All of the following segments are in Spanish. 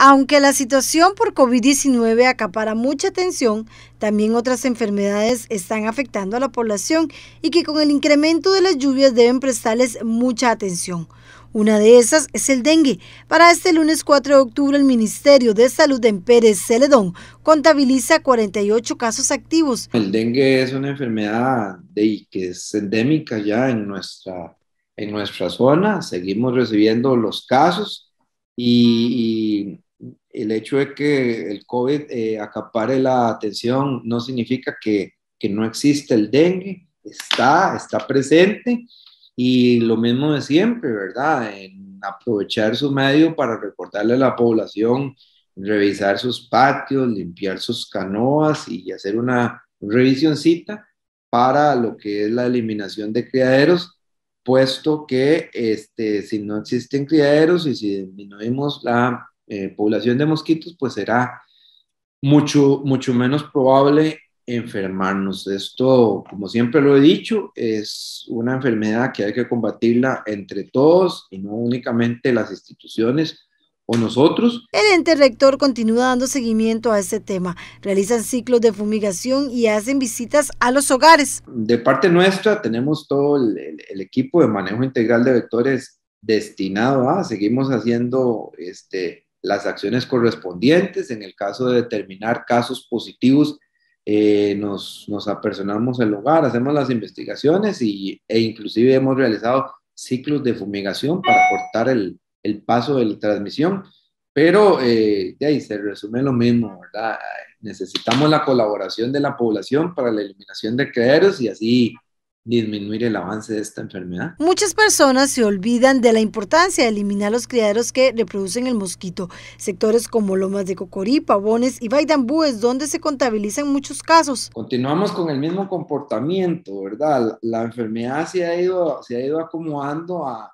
Aunque la situación por COVID-19 acapara mucha atención, también otras enfermedades están afectando a la población y que con el incremento de las lluvias deben prestarles mucha atención. Una de esas es el dengue. Para este lunes 4 de octubre, el Ministerio de Salud de Pérez Celedón contabiliza 48 casos activos. El dengue es una enfermedad que es endémica ya en nuestra, en nuestra zona. Seguimos recibiendo los casos y el hecho de que el COVID eh, acapare la atención no significa que, que, no existe el dengue, está, está presente y lo mismo de siempre, ¿verdad? En aprovechar su medio para recordarle a la población, revisar sus patios, limpiar sus canoas y hacer una revisioncita para lo que es la eliminación de criaderos puesto que este, si no existen criaderos y si disminuimos la eh, población de mosquitos, pues será mucho, mucho menos probable enfermarnos. Esto, como siempre lo he dicho, es una enfermedad que hay que combatirla entre todos y no únicamente las instituciones o nosotros. El ente rector continúa dando seguimiento a este tema. Realizan ciclos de fumigación y hacen visitas a los hogares. De parte nuestra tenemos todo el equipo de manejo integral de vectores destinado a, seguimos haciendo este, las acciones correspondientes. En el caso de determinar casos positivos, eh, nos, nos, apersonamos el hogar, hacemos las investigaciones y, e inclusive hemos realizado ciclos de fumigación para cortar el, paso de la transmisión. Pero eh, de ahí se resume lo mismo, ¿verdad? Necesitamos la colaboración de la población para la eliminación de criaderos y así disminuir el avance de esta enfermedad. Muchas personas se olvidan de la importancia de eliminar los criaderos que reproducen el mosquito. Sectores como Lomas de Cocorí, Pavones y Baidambú es donde se contabilizan muchos casos. Continuamos con el mismo comportamiento, ¿verdad? La enfermedad se ha ido, se ha ido acomodando a,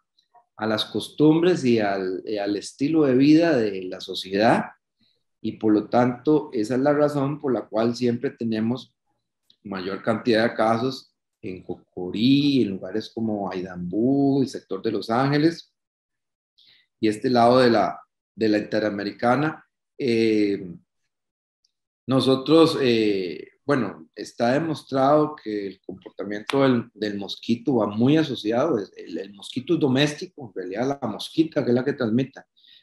las costumbres y al, y al estilo de vida de la sociedad y por lo tanto esa es la razón por la cual siempre tenemos mayor cantidad de casos en Cocorí, en lugares como Aidambú, el sector de Los Ángeles, y este lado de la, de la Interamericana. Eh, nosotros, eh, bueno, está demostrado que el comportamiento del, mosquito va muy asociado, el, mosquito es doméstico, en realidad la mosquita que es la que transmite,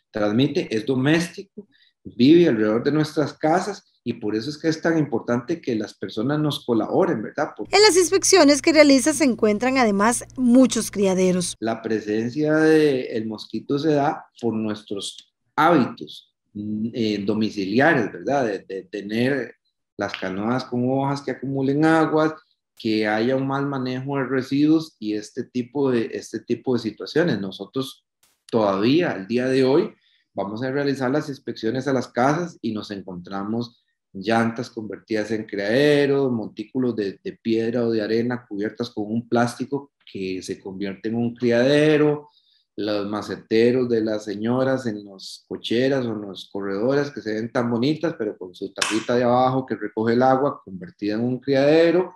transmite es doméstico vive alrededor de nuestras casas y por eso es que es tan importante que las personas nos colaboren, ¿verdad? en las inspecciones que realiza se encuentran además muchos criaderos. La presencia del el mosquito se da por nuestros hábitos mm, eh, domiciliares, ¿verdad? De, de, tener las canoas con hojas que acumulen aguas, que haya un mal manejo de residuos y este tipo de, este tipo de situaciones. Nosotros todavía, al día de hoy, vamos a realizar las inspecciones a las casas y nos encontramos llantas convertidas en criaderos, montículos de, piedra o de arena cubiertas con un plástico que se convierte en un criadero, los maceteros de las señoras en las cocheras o en los corredores que se ven tan bonitas, pero con su tapita de abajo que recoge el agua convertida en un criadero,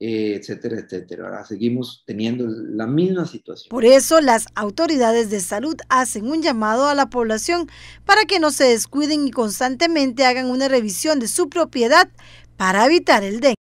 eh, etcétera, etcétera. Ahora seguimos teniendo la misma situación. Por eso las autoridades de salud hacen un llamado a la población para que no se descuiden y constantemente hagan una revisión de su propiedad para evitar el dengue.